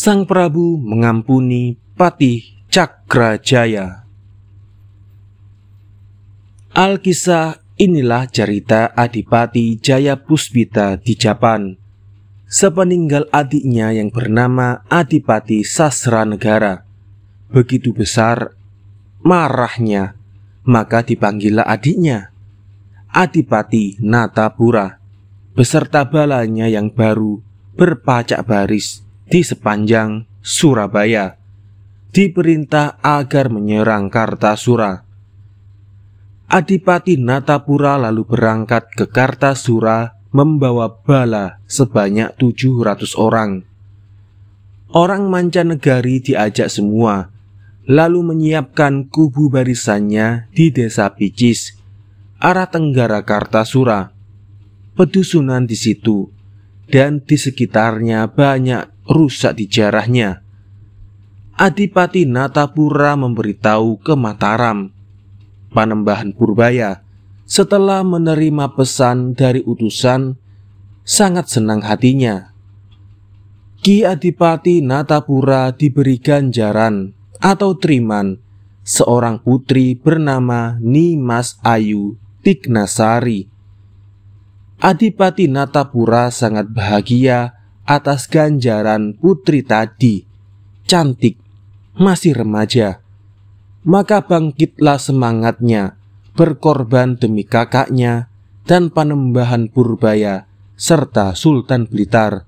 Sang Prabu mengampuni Patih Cakrajaya. Alkisah inilah cerita Adipati Jaya Puspita di Japan. Sepeninggal adiknya yang bernama Adipati Sasra Negara. Begitu besar marahnya, maka dipanggillah adiknya, Adipati Natapura, beserta balanya yang baru berpacak baris di sepanjang Surabaya. Diperintah agar menyerang Kartasura. Adipati Natapura lalu berangkat ke Kartasura membawa bala sebanyak 700 orang. Orang mancanegari diajak semua, lalu menyiapkan kubu barisannya di desa Picis, arah Tenggara Kartasura. Pedusunan di situ, dan di sekitarnya banyak rusak di jarahnya. Adipati Natapura memberitahu ke Mataram, Panembahan Purbaya, setelah menerima pesan dari utusan, sangat senang hatinya. Ki Adipati Natapura diberi ganjaran atau triman seorang putri bernama Nimas Ayu Tignasari. Adipati Natapura sangat bahagia atas ganjaran putri tadi. Cantik, masih remaja. Maka bangkitlah semangatnya, berkorban demi kakaknya dan panembahan Purbaya serta Sultan Blitar.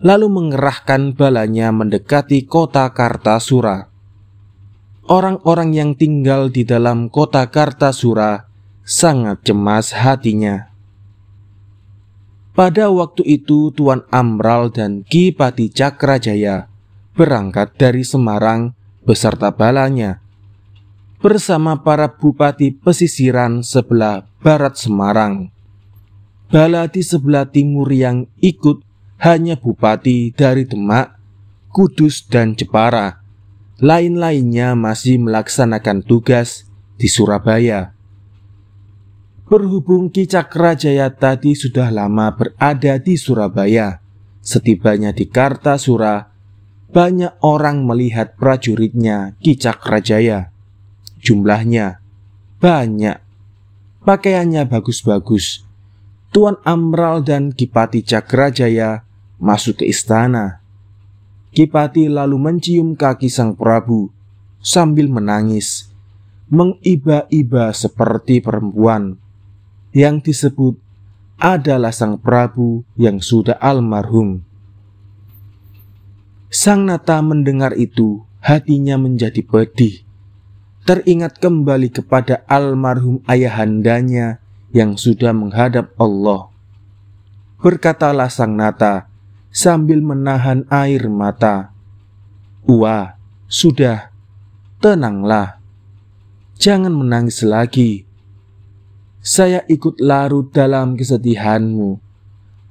Lalu mengerahkan balanya mendekati kota Kartasura. Orang-orang yang tinggal di dalam kota Kartasura sangat cemas hatinya. Pada waktu itu Tuan Amral dan Ki Pati Cakrajaya berangkat dari Semarang beserta balanya bersama para bupati pesisiran sebelah barat Semarang. Bala di sebelah timur yang ikut hanya bupati dari Demak, Kudus, dan Jepara. Lain-lainnya masih melaksanakan tugas di Surabaya. Berhubung Ki Cakra tadi sudah lama berada di Surabaya, setibanya di Kartasura, banyak orang melihat prajuritnya Ki Cakra Jumlahnya banyak, pakaiannya bagus-bagus. Tuan Amral dan Kipati Cakra Jaya masuk ke istana. Kipati lalu mencium kaki Sang Prabu sambil menangis, mengiba-iba seperti perempuan yang disebut adalah sang Prabu yang sudah almarhum. Sang Nata mendengar itu, hatinya menjadi pedih. Teringat kembali kepada almarhum ayahandanya yang sudah menghadap Allah. Berkatalah sang Nata sambil menahan air mata. Wah, sudah, tenanglah. Jangan menangis lagi saya ikut larut dalam kesedihanmu.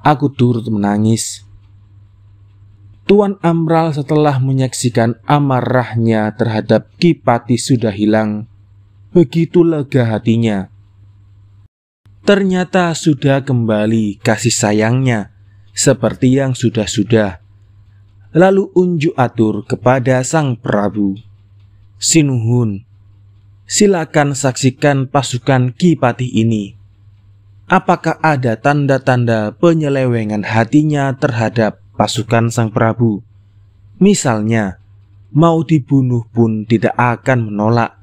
Aku turut menangis. Tuan Amral setelah menyaksikan amarahnya terhadap Kipati sudah hilang, begitu lega hatinya. Ternyata sudah kembali kasih sayangnya, seperti yang sudah-sudah. Lalu unjuk atur kepada Sang Prabu. Sinuhun, silakan saksikan pasukan Kipatih ini. Apakah ada tanda-tanda penyelewengan hatinya terhadap pasukan Sang Prabu? Misalnya, mau dibunuh pun tidak akan menolak.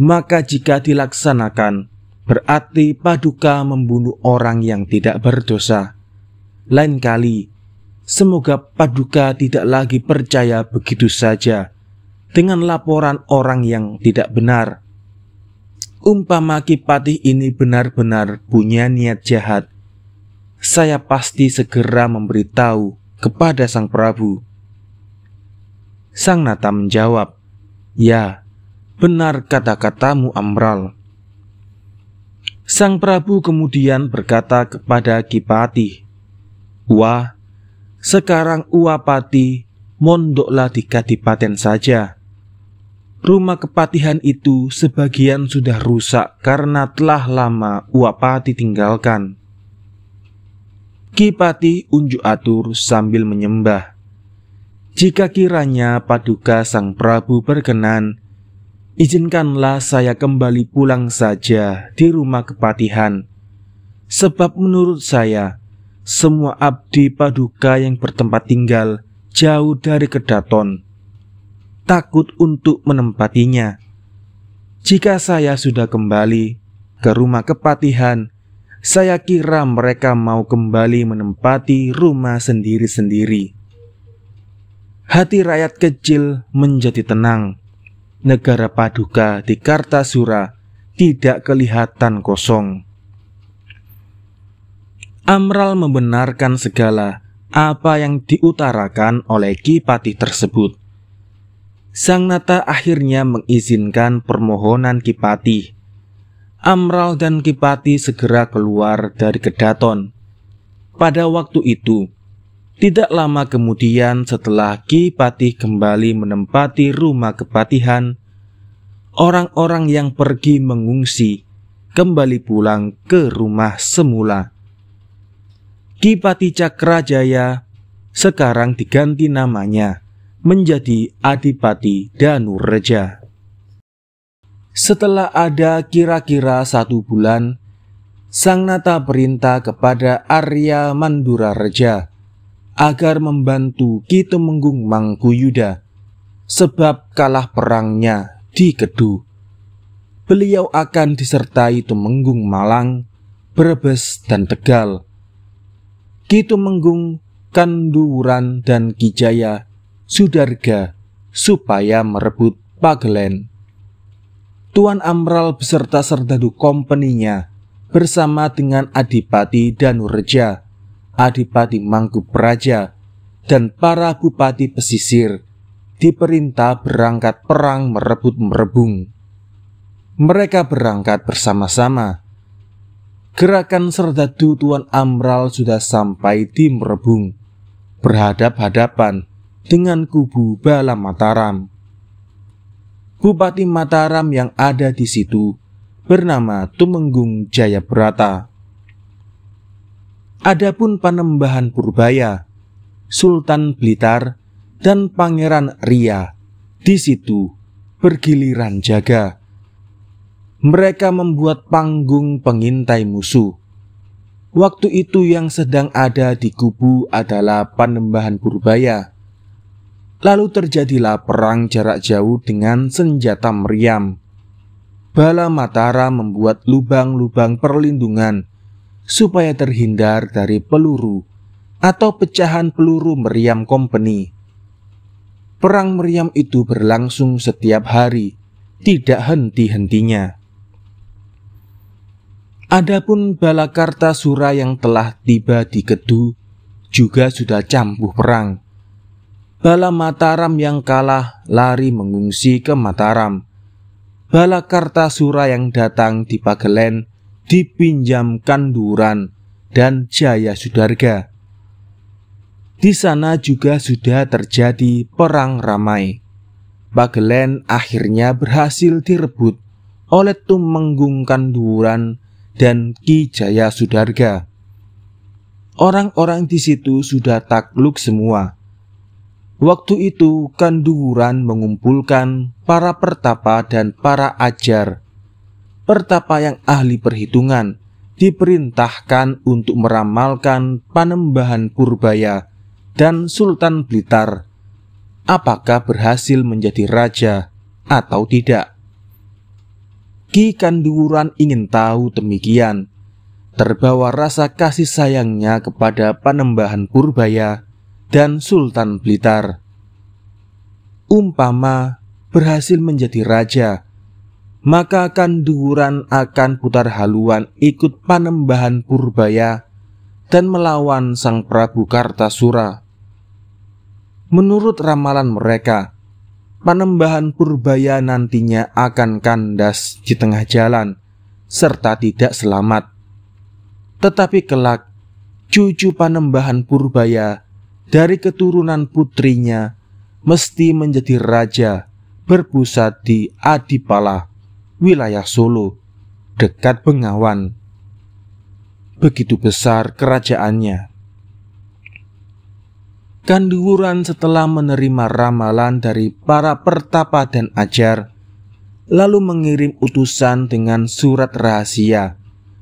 Maka jika dilaksanakan, berarti Paduka membunuh orang yang tidak berdosa. Lain kali, semoga Paduka tidak lagi percaya begitu saja dengan laporan orang yang tidak benar. Umpama Kipatih ini benar-benar punya niat jahat, saya pasti segera memberitahu kepada Sang Prabu. Sang Nata menjawab, "Ya, benar kata-katamu, Amral." Sang Prabu kemudian berkata kepada Kipatih, "Wah, sekarang Uapati mondoklah di kadipaten saja." Rumah kepatihan itu sebagian sudah rusak karena telah lama Uapati tinggalkan. Kipati unjuk atur sambil menyembah. Jika kiranya paduka sang Prabu berkenan, izinkanlah saya kembali pulang saja di rumah kepatihan. Sebab menurut saya, semua abdi paduka yang bertempat tinggal jauh dari kedaton takut untuk menempatinya. Jika saya sudah kembali ke rumah kepatihan, saya kira mereka mau kembali menempati rumah sendiri-sendiri. Hati rakyat kecil menjadi tenang. Negara Paduka di Kartasura tidak kelihatan kosong. Amral membenarkan segala apa yang diutarakan oleh Kipati tersebut. Sang Nata akhirnya mengizinkan permohonan Kipati. Amral dan Kipati segera keluar dari kedaton. Pada waktu itu, tidak lama kemudian setelah Kipati kembali menempati rumah kepatihan, orang-orang yang pergi mengungsi kembali pulang ke rumah semula. Kipati Cakrajaya sekarang diganti namanya menjadi Adipati Danureja. Setelah ada kira-kira satu bulan, Sang Nata perintah kepada Arya Mandura Reja agar membantu Ki Temenggung Mangkuyuda sebab kalah perangnya di Kedu. Beliau akan disertai Temenggung Malang, Brebes, dan Tegal. Ki Temenggung Kanduran dan Kijaya Sudarga supaya merebut Pagelen. Tuan Amral beserta serdadu kompeninya bersama dengan Adipati Danureja, Adipati Praja, dan para bupati pesisir diperintah berangkat perang merebut merebung. Mereka berangkat bersama-sama. Gerakan serdadu Tuan Amral sudah sampai di merebung, berhadap-hadapan dengan kubu Bala Mataram. Bupati Mataram yang ada di situ bernama Tumenggung Jayabrata. Adapun Panembahan Purbaya, Sultan Blitar, dan Pangeran Ria di situ bergiliran jaga. Mereka membuat panggung pengintai musuh. Waktu itu yang sedang ada di kubu adalah Panembahan Purbaya Lalu terjadilah perang jarak jauh dengan senjata meriam. Bala Matara membuat lubang-lubang perlindungan supaya terhindar dari peluru atau pecahan peluru meriam company. Perang meriam itu berlangsung setiap hari, tidak henti-hentinya. Adapun Balakarta Sura yang telah tiba di Kedu juga sudah campuh perang Bala Mataram yang kalah lari mengungsi ke Mataram. Bala Kartasura yang datang di Pagelen dipinjamkan Duran dan Jaya Sudarga. Di sana juga sudah terjadi perang ramai. Pagelen akhirnya berhasil direbut oleh Tumenggung Kanduran dan Ki Jaya Sudarga. Orang-orang di situ sudah takluk semua Waktu itu Kanduran mengumpulkan para pertapa dan para ajar. Pertapa yang ahli perhitungan diperintahkan untuk meramalkan panembahan Purbaya dan Sultan Blitar. Apakah berhasil menjadi raja atau tidak? Ki Kanduran ingin tahu demikian. Terbawa rasa kasih sayangnya kepada panembahan Purbaya dan Sultan Blitar. Umpama berhasil menjadi raja, maka Kanduran akan putar haluan ikut panembahan Purbaya dan melawan sang Prabu Kartasura. Menurut ramalan mereka, panembahan Purbaya nantinya akan kandas di tengah jalan serta tidak selamat. Tetapi kelak, cucu panembahan Purbaya dari keturunan putrinya mesti menjadi raja berpusat di Adipala, wilayah Solo, dekat Bengawan. Begitu besar kerajaannya. Kanduwuran setelah menerima ramalan dari para pertapa dan ajar, lalu mengirim utusan dengan surat rahasia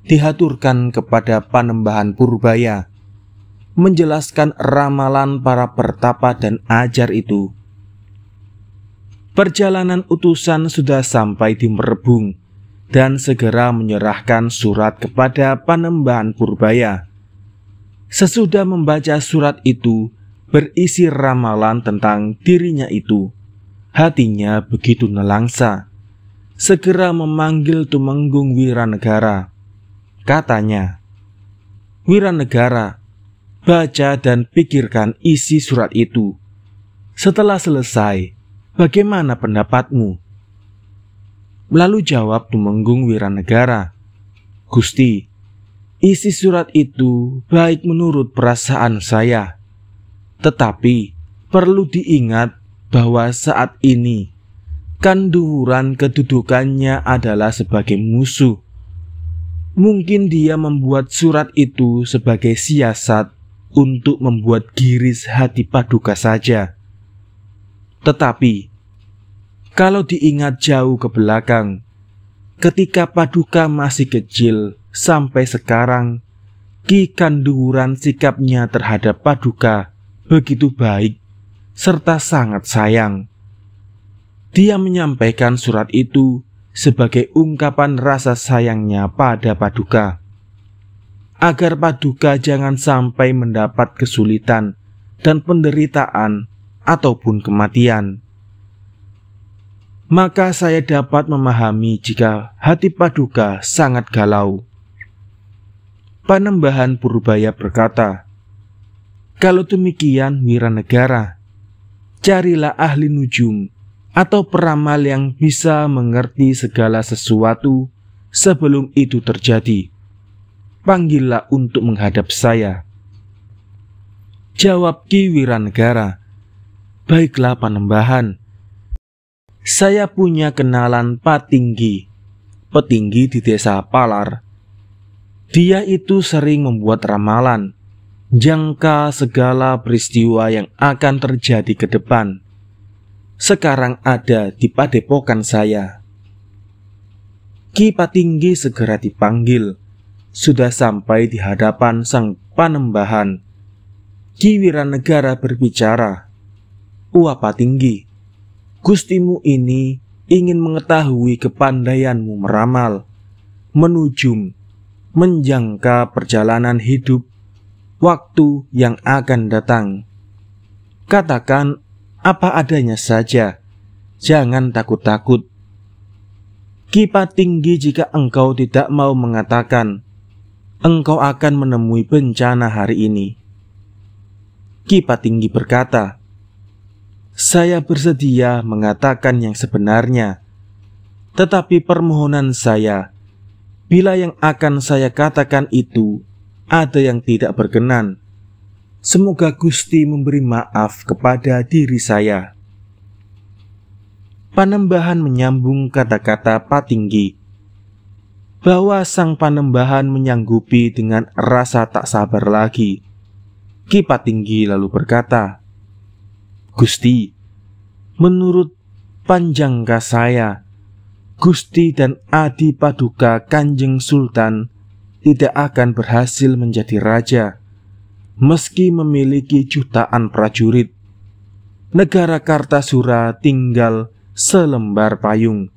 dihaturkan kepada Panembahan Purbaya menjelaskan ramalan para pertapa dan ajar itu. Perjalanan utusan sudah sampai di Merebung dan segera menyerahkan surat kepada Panembahan Purbaya. Sesudah membaca surat itu berisi ramalan tentang dirinya itu, hatinya begitu nelangsa. Segera memanggil Tumenggung Wiranegara. Katanya, Wiranegara, baca dan pikirkan isi surat itu. Setelah selesai, bagaimana pendapatmu? Lalu jawab Tumenggung Wiranegara, Gusti, isi surat itu baik menurut perasaan saya. Tetapi perlu diingat bahwa saat ini kanduran kedudukannya adalah sebagai musuh. Mungkin dia membuat surat itu sebagai siasat untuk membuat giris hati paduka saja. Tetapi, kalau diingat jauh ke belakang, ketika paduka masih kecil sampai sekarang, Ki Kanduran sikapnya terhadap paduka begitu baik serta sangat sayang. Dia menyampaikan surat itu sebagai ungkapan rasa sayangnya pada paduka agar Paduka jangan sampai mendapat kesulitan dan penderitaan ataupun kematian. Maka saya dapat memahami jika hati Paduka sangat galau. Panembahan Purubaya berkata, "Kalau demikian, Wiranegara, carilah ahli nujum atau peramal yang bisa mengerti segala sesuatu sebelum itu terjadi." panggillah untuk menghadap saya. Jawab Ki Wiranegara, baiklah panembahan. Saya punya kenalan patinggi, petinggi di desa Palar. Dia itu sering membuat ramalan, jangka segala peristiwa yang akan terjadi ke depan. Sekarang ada di padepokan saya. Ki Patinggi segera dipanggil sudah sampai di hadapan sang panembahan. Ki Wiranegara berbicara, Uapa tinggi, Gustimu ini ingin mengetahui kepandaianmu meramal, menuju, menjangka perjalanan hidup, waktu yang akan datang. Katakan apa adanya saja, jangan takut-takut. Kipat tinggi jika engkau tidak mau mengatakan, engkau akan menemui bencana hari ini. Kipa tinggi berkata, "Saya bersedia mengatakan yang sebenarnya, tetapi permohonan saya, bila yang akan saya katakan itu ada yang tidak berkenan, semoga Gusti memberi maaf kepada diri saya." Panembahan menyambung kata-kata Patinggi bahwa sang panembahan menyanggupi dengan rasa tak sabar lagi. Kipat tinggi lalu berkata, Gusti, menurut panjangka saya, Gusti dan Adi Paduka Kanjeng Sultan tidak akan berhasil menjadi raja, meski memiliki jutaan prajurit. Negara Kartasura tinggal selembar payung,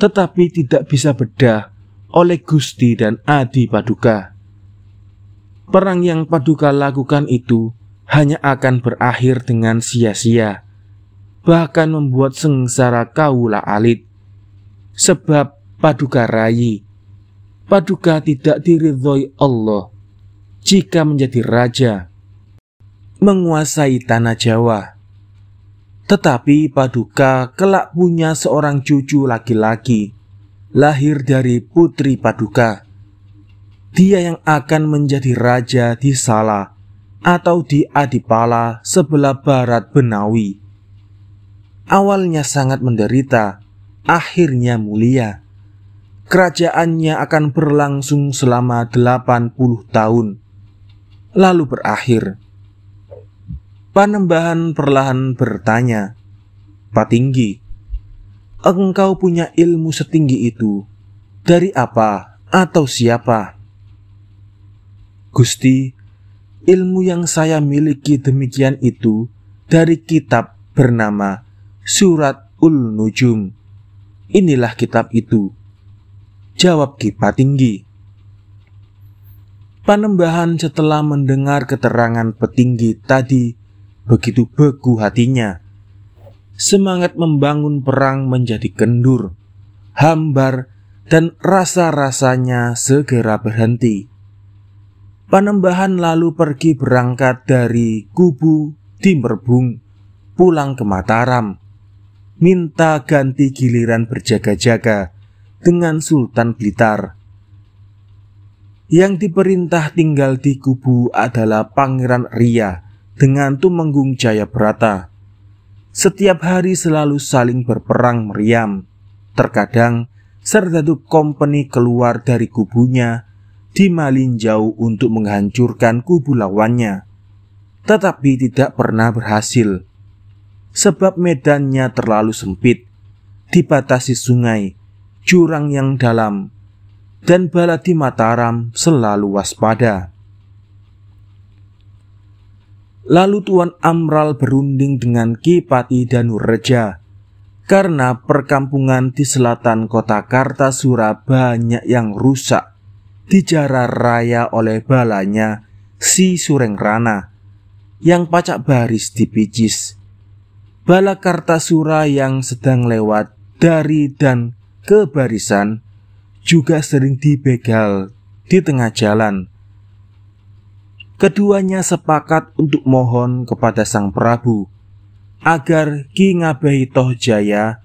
tetapi tidak bisa bedah oleh Gusti dan Adi Paduka. Perang yang Paduka lakukan itu hanya akan berakhir dengan sia-sia, bahkan membuat sengsara kaula alit. Sebab Paduka rayi, Paduka tidak diridhoi Allah jika menjadi raja, menguasai tanah Jawa. Tetapi Paduka kelak punya seorang cucu laki-laki lahir dari putri Paduka. Dia yang akan menjadi raja di Sala atau di Adipala sebelah barat Benawi. Awalnya sangat menderita, akhirnya mulia. Kerajaannya akan berlangsung selama 80 tahun, lalu berakhir. Panembahan perlahan bertanya, Patinggi, engkau punya ilmu setinggi itu? Dari apa atau siapa? Gusti, ilmu yang saya miliki demikian itu dari kitab bernama Surat Ul-Nujum. Inilah kitab itu. Jawab Kipa Tinggi. Panembahan setelah mendengar keterangan petinggi tadi begitu beku hatinya semangat membangun perang menjadi kendur, hambar, dan rasa-rasanya segera berhenti. Panembahan lalu pergi berangkat dari Kubu di Merbung, pulang ke Mataram, minta ganti giliran berjaga-jaga dengan Sultan Blitar. Yang diperintah tinggal di Kubu adalah Pangeran Ria dengan Tumenggung Jayabrata setiap hari selalu saling berperang meriam. Terkadang Serdadu Company keluar dari kubunya di malinjau untuk menghancurkan kubu lawannya. Tetapi tidak pernah berhasil. Sebab medannya terlalu sempit, dibatasi sungai, jurang yang dalam, dan bala di Mataram selalu waspada. Lalu Tuan Amral berunding dengan Kipati Danureja karena perkampungan di selatan kota Kartasura banyak yang rusak dijara raya oleh balanya si Sureng Rana yang pacak baris di Picis. Bala Kartasura yang sedang lewat dari dan ke barisan juga sering dibegal di tengah jalan keduanya sepakat untuk mohon kepada Sang Prabu agar Ki Ngabehi Tohjaya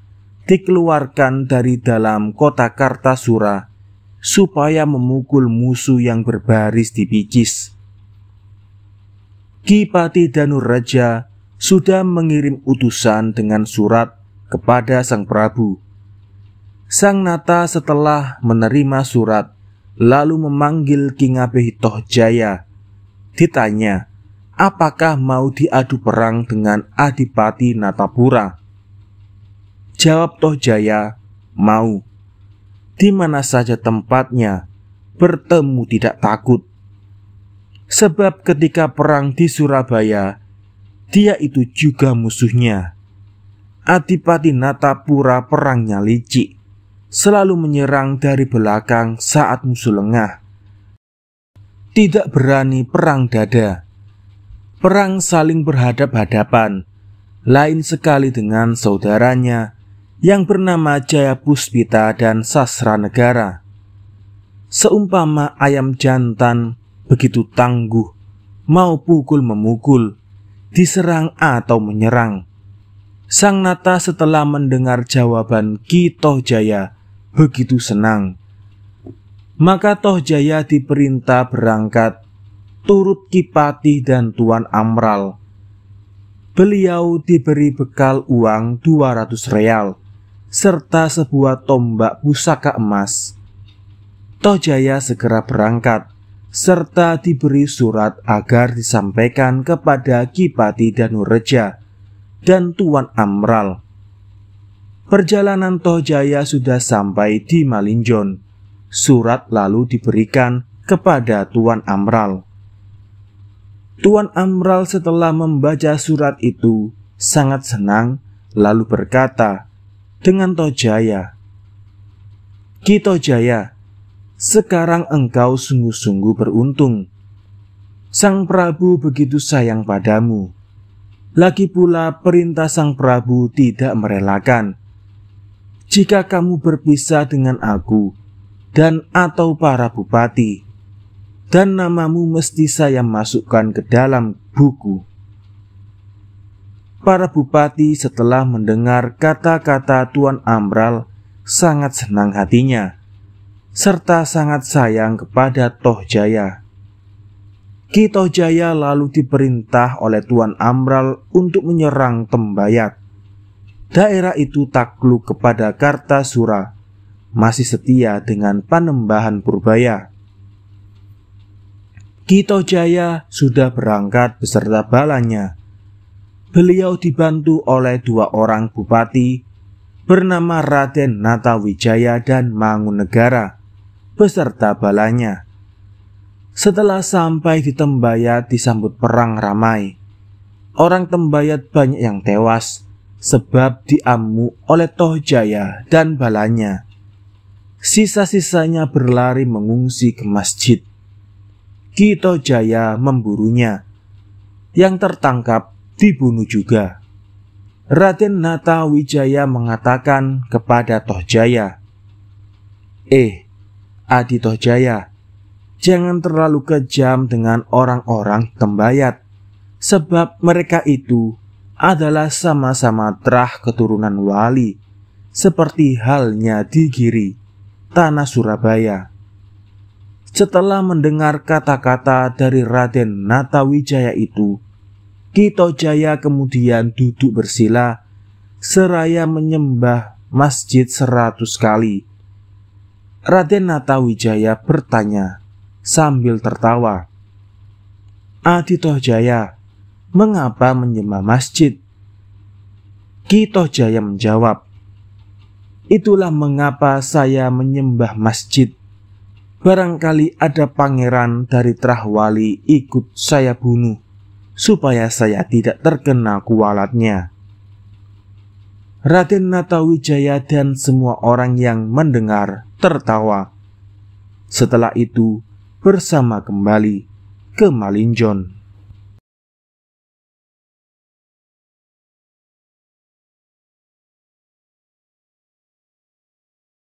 dikeluarkan dari dalam kota Kartasura supaya memukul musuh yang berbaris di Picis. Ki Pati Raja sudah mengirim utusan dengan surat kepada Sang Prabu. Sang Nata setelah menerima surat lalu memanggil Ki Ngabehi Tohjaya ditanya, apakah mau diadu perang dengan Adipati Natapura? Jawab Tohjaya, mau. Di mana saja tempatnya, bertemu tidak takut. Sebab ketika perang di Surabaya, dia itu juga musuhnya. Adipati Natapura perangnya licik, selalu menyerang dari belakang saat musuh lengah tidak berani perang dada. Perang saling berhadap-hadapan, lain sekali dengan saudaranya yang bernama Jaya dan Sasra Negara. Seumpama ayam jantan begitu tangguh, mau pukul memukul, diserang atau menyerang. Sang Nata setelah mendengar jawaban Kito Jaya begitu senang maka Tohjaya diperintah berangkat turut Kipati dan Tuan Amral. Beliau diberi bekal uang 200 real serta sebuah tombak pusaka emas. Tohjaya segera berangkat serta diberi surat agar disampaikan kepada Kipati dan Danureja dan Tuan Amral. Perjalanan Tohjaya sudah sampai di Malinjon Surat lalu diberikan kepada Tuan Amral. Tuan Amral setelah membaca surat itu sangat senang lalu berkata dengan Tojaya, Ki Tojaya, sekarang engkau sungguh-sungguh beruntung. Sang Prabu begitu sayang padamu. Lagi pula perintah Sang Prabu tidak merelakan. Jika kamu berpisah dengan aku, dan atau para bupati dan namamu mesti saya masukkan ke dalam buku. Para bupati setelah mendengar kata-kata Tuan Amral sangat senang hatinya, serta sangat sayang kepada Toh Jaya. Ki Tohjaya Jaya lalu diperintah oleh Tuan Amral untuk menyerang Tembayat. Daerah itu takluk kepada Kartasura masih setia dengan Panembahan Purbaya. Kito Jaya sudah berangkat beserta balanya. Beliau dibantu oleh dua orang bupati bernama Raden Natawijaya dan Mangunegara beserta balanya. Setelah sampai di Tembayat disambut perang ramai. Orang Tembayat banyak yang tewas sebab diamuk oleh Tohjaya dan balanya. Sisa-sisanya berlari mengungsi ke masjid. Kito Jaya memburunya. Yang tertangkap dibunuh juga. Raden Nata Wijaya mengatakan kepada Toh Jaya, Eh, Adi Toh Jaya, jangan terlalu kejam dengan orang-orang tembayat, sebab mereka itu adalah sama-sama terah keturunan wali, seperti halnya di Giri tanah Surabaya. Setelah mendengar kata-kata dari Raden Natawijaya itu, Kito Jaya kemudian duduk bersila seraya menyembah masjid seratus kali. Raden Natawijaya bertanya sambil tertawa. Aditoh Jaya, mengapa menyembah masjid? Kito Jaya menjawab, Itulah mengapa saya menyembah masjid. Barangkali ada pangeran dari Trahwali ikut saya bunuh, supaya saya tidak terkena kualatnya. Raden Natawijaya dan semua orang yang mendengar tertawa. Setelah itu bersama kembali ke Malinjon.